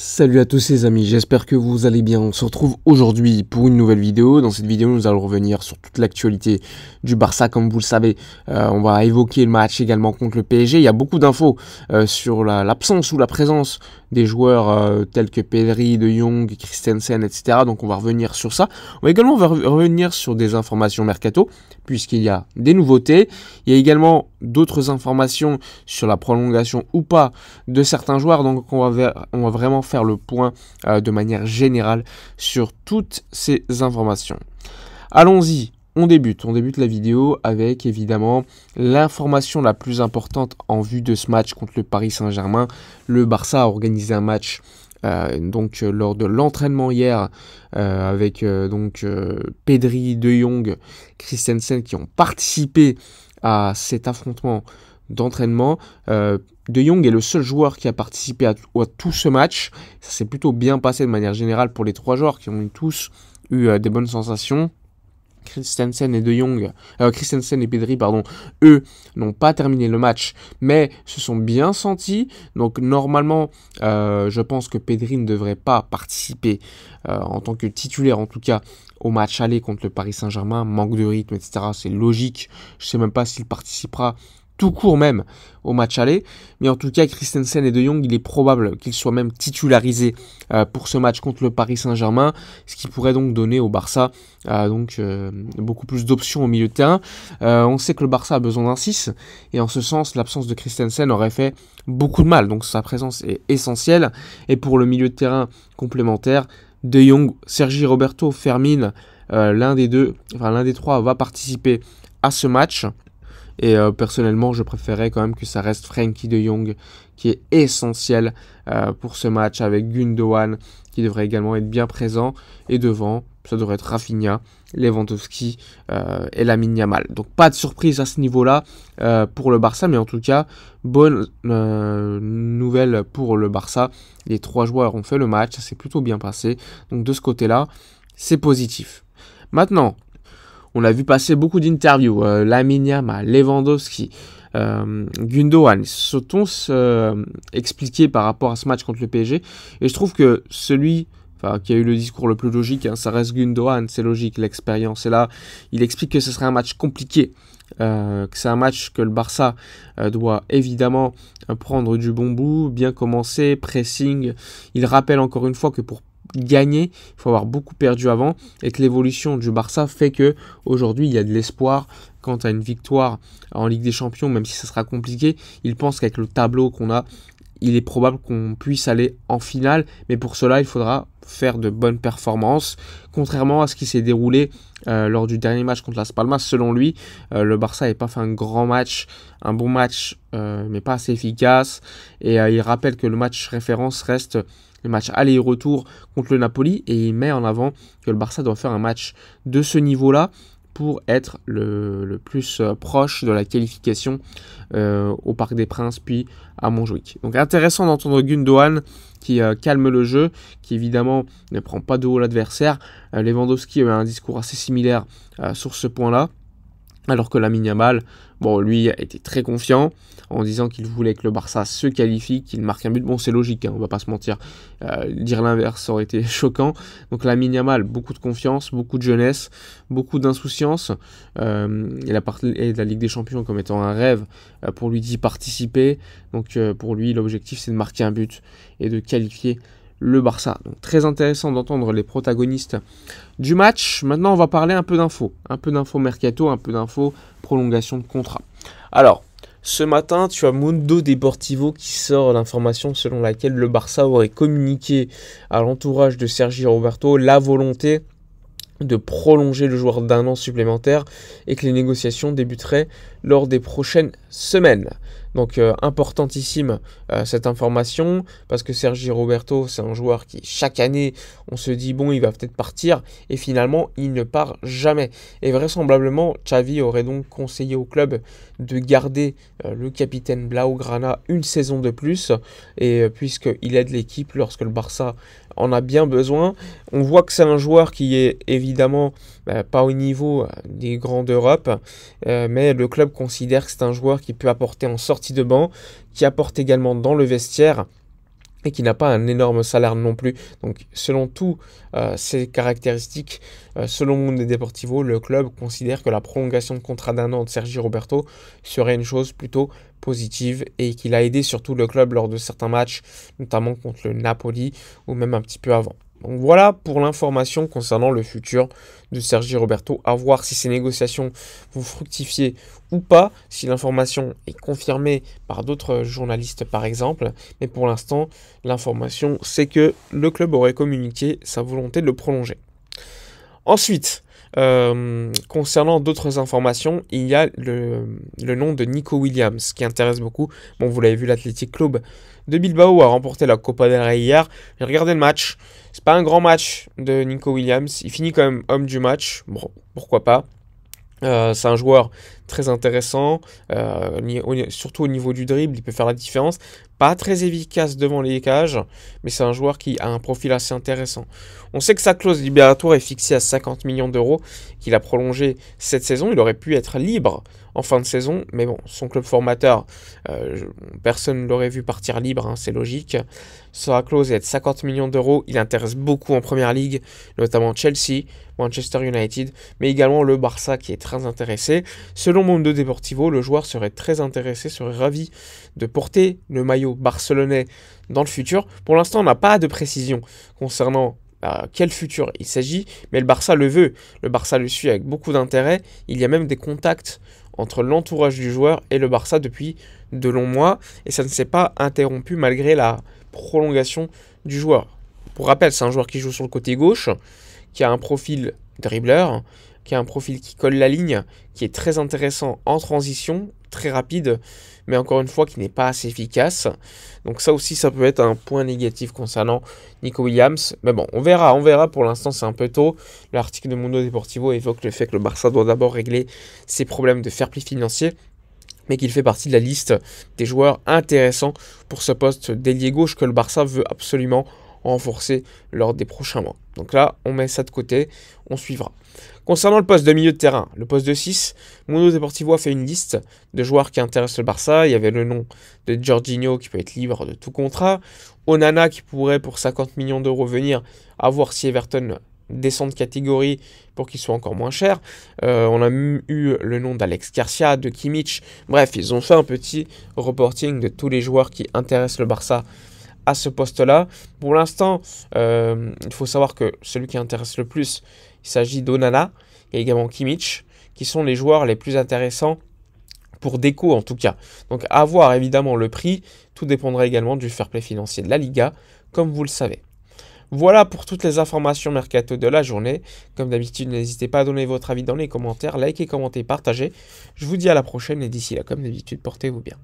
Salut à tous les amis, j'espère que vous allez bien. On se retrouve aujourd'hui pour une nouvelle vidéo. Dans cette vidéo, nous allons revenir sur toute l'actualité du Barça. Comme vous le savez, euh, on va évoquer le match également contre le PSG. Il y a beaucoup d'infos euh, sur l'absence ou la présence des joueurs euh, tels que Pedri, De Jong, Christensen, etc. Donc on va revenir sur ça. On va également revenir sur des informations mercato, puisqu'il y a des nouveautés. Il y a également d'autres informations sur la prolongation ou pas de certains joueurs. Donc on va, on va vraiment faire le point euh, de manière générale sur toutes ces informations. Allons-y on débute, on débute la vidéo avec évidemment l'information la plus importante en vue de ce match contre le Paris Saint-Germain. Le Barça a organisé un match euh, donc euh, lors de l'entraînement hier euh, avec donc Pedri, De Jong, Christensen qui ont participé à cet affrontement d'entraînement. De Jong est le seul joueur qui a participé à, à tout ce match. Ça s'est plutôt bien passé de manière générale pour les trois joueurs qui ont tous eu des bonnes sensations. Christensen et De Jong, euh, Christensen et Pedri, pardon, eux n'ont pas terminé le match, mais se sont bien sentis. Donc normalement, euh, je pense que Pedri ne devrait pas participer euh, en tant que titulaire, en tout cas au match aller contre le Paris Saint-Germain. Manque de rythme, etc. C'est logique. Je sais même pas s'il participera tout court même au match aller. Mais en tout cas, Christensen et De Jong, il est probable qu'ils soient même titularisés euh, pour ce match contre le Paris Saint-Germain, ce qui pourrait donc donner au Barça euh, donc euh, beaucoup plus d'options au milieu de terrain. on sait que le Barça a besoin d'un 6 et en ce sens, l'absence de Christensen aurait fait beaucoup de mal. Donc sa présence est essentielle et pour le milieu de terrain complémentaire, De Jong, Sergi Roberto, Fermin, l'un des deux, enfin l'un des trois va participer à ce match. Et euh, personnellement, je préférais quand même que ça reste Frankie de Jong qui est essentiel euh, pour ce match avec Gundogan qui devrait également être bien présent. Et devant, ça devrait être Rafinha, Lewandowski euh, et Lamine Mal. Donc pas de surprise à ce niveau-là euh, pour le Barça, mais en tout cas, bonne nouvelle pour le Barça. Les trois joueurs ont fait le match, ça s'est plutôt bien passé. Donc de ce côté-là, c'est positif. Maintenant, on a vu passer beaucoup d'interviews. Euh, Laminiama, Lewandowski, euh, Gundogan, se sont euh, par rapport à ce match contre le PSG. Et je trouve que celui qui a eu le discours le plus logique, hein, ça reste Gundogan, c'est logique, l'expérience est là. Il explique que ce serait un match compliqué. Euh, que c'est un match que le Barça doit évidemment prendre du bon bout, bien commencer, pressing. Il rappelle encore une fois que pour gagner, il faut avoir beaucoup perdu avant et que l'évolution du Barça fait que aujourd'hui il y a de l'espoir quant à une victoire en Ligue des Champions, même si ça sera compliqué. Il pense qu'avec le tableau qu'on a, il est probable qu'on puisse aller en finale, mais pour cela il faudra faire de bonnes performances. Contrairement à ce qui s'est déroulé euh, lors du dernier match contre la Spalma selon lui, euh, le Barça n'avait pas fait un grand match, un bon match, euh, mais pas assez efficace. Et il rappelle que le match référence reste le match aller-retour contre le Napoli et il met en avant que le Barça doit faire un match de ce niveau-là pour être le, plus euh, proche de la qualification euh, au Parc des Princes puis à Montjuic. Donc intéressant d'entendre Gundogan qui euh, calme le jeu, qui évidemment ne prend pas de haut l'adversaire. Lewandowski a un discours assez similaire sur ce point-là. Alors que la Mini-Amal. Bon, lui a été très confiant en disant qu'il voulait que le Barça se qualifie, qu'il marque un but. Bon, c'est logique, on hein, on va pas se mentir. Euh, dire l'inverse aurait été choquant. Donc la Yamal, beaucoup de confiance, beaucoup de jeunesse, beaucoup d'insouciance. Euh, et il a la Ligue des Champions comme étant un rêve euh, pour lui d'y participer. Donc pour lui, l'objectif, c'est de marquer un but et de qualifier le Barça. Donc très intéressant d'entendre les protagonistes du match. Maintenant, on va parler un peu d'infos, un peu d'infos mercato, un peu d'infos prolongation de contrat. Alors, ce matin, tu as Mundo Deportivo qui sort l'information selon laquelle le Barça aurait communiqué à l'entourage de Sergi Roberto la volonté de prolonger le joueur d'un an supplémentaire et que les négociations débuteraient lors des prochaines semaines. Donc euh, importantissime euh, cette information parce que Sergi Roberto c'est un joueur qui chaque année on se dit bon il va peut-être partir et finalement il ne part jamais. Et vraisemblablement Xavi aurait donc conseillé au club de garder euh, le capitaine Blaugrana une saison de plus et puisqu'il aide l'équipe lorsque le Barça en a bien besoin. On voit que c'est un joueur qui est évidemment pas au niveau des grandes d'Europe mais le club considère que c'est un joueur qui peut apporter en sortie de banc, qui apporte également dans le vestiaire et qui n'a pas un énorme salaire non plus. Donc selon toutes euh, ces caractéristiques, euh, selon Monde Deportivo, le club considère que la prolongation de contrat d'un an de Sergi Roberto serait une chose plutôt positive et qu'il a aidé surtout le club lors de certains matchs, notamment contre le Napoli ou même un petit peu avant voilà pour l'information concernant le futur de Sergi Roberto. À voir si ces négociations vont fructifier ou pas, si l'information est confirmée par d'autres journalistes par exemple. Mais pour l'instant, l'information c'est que le club aurait communiqué sa volonté de le prolonger. Ensuite, euh, concernant d'autres informations, il y a le, nom de Nico Williams qui intéresse beaucoup. Bon, vous l'avez vu, l'Athletic Club de Bilbao a remporté la Copa del Rey hier. J'ai regardé le match. C'est pas un grand match de Nico Williams. Il finit quand même homme du match. Bon, pourquoi pas. Euh, c'est un joueur très intéressant, euh, surtout au niveau du dribble, il peut faire la différence. Pas très efficace devant les cages, mais c'est un joueur qui a un profil assez intéressant. On sait que sa clause libératoire est fixée à 50 millions d'euros, qu'il a prolongé cette saison. Il aurait pu être libre en fin de saison, mais bon, son club formateur, euh, personne ne l'aurait vu partir libre, hein, c'est logique. Sa clause est de 50 millions d'euros. Il intéresse beaucoup en première ligue, notamment Chelsea, Manchester United, mais également le Barça qui est très intéressé. Selon monde de Deportivo, le joueur serait très intéressé, serait ravi de porter le maillot barcelonais dans le futur. Pour l'instant, on n'a pas de précision concernant bah, quel futur il s'agit, mais le Barça le veut. Le Barça le suit avec beaucoup d'intérêt. Il y a même des contacts entre l'entourage du joueur et le Barça depuis de longs mois, et ça ne s'est pas interrompu malgré la prolongation du joueur. Pour rappel, c'est un joueur qui joue sur le côté gauche, qui a un profil dribbleur, qui a un profil qui colle la ligne, qui est très intéressant en transition, très rapide, mais encore une fois qui n'est pas assez efficace. Donc ça aussi, ça peut être un point négatif concernant Nico Williams. Mais bon, on verra, on verra. Pour l'instant, c'est un peu tôt. L'article de Mundo Deportivo évoque le fait que le Barça doit d'abord régler ses problèmes de fair play financier mais qu'il fait partie de la liste des joueurs intéressants pour ce poste d'ailier gauche que le Barça veut absolument renforcer lors des prochains mois. Donc là, on met ça de côté, on suivra. Concernant le poste de milieu de terrain, le poste de 6, Mundo Deportivo a fait une liste de joueurs qui intéressent le Barça. Il y avait le nom de Jorginho qui peut être libre de tout contrat, Onana qui pourrait pour 50 millions d'euros venir à voir si Everton descend de catégorie pour qu'il soit encore moins cher. Euh, on a eu le nom d'Alex Garcia, de Kimmich. Bref, ils ont fait un petit reporting de tous les joueurs qui intéressent le Barça à ce poste-là. Pour l'instant, euh, il faut savoir que celui qui intéresse le plus, il s'agit d'Onana et également Kimmich, qui sont les joueurs les plus intéressants pour Déco en tout cas. Donc avoir évidemment le prix, tout dépendra également du fair play financier de la Liga, comme vous le savez. Voilà pour toutes les informations mercato de la journée. Comme d'habitude, n'hésitez pas à donner votre avis dans les commentaires, likez, commentez, partagez. Je vous dis à la prochaine et d'ici là, comme d'habitude, portez-vous bien.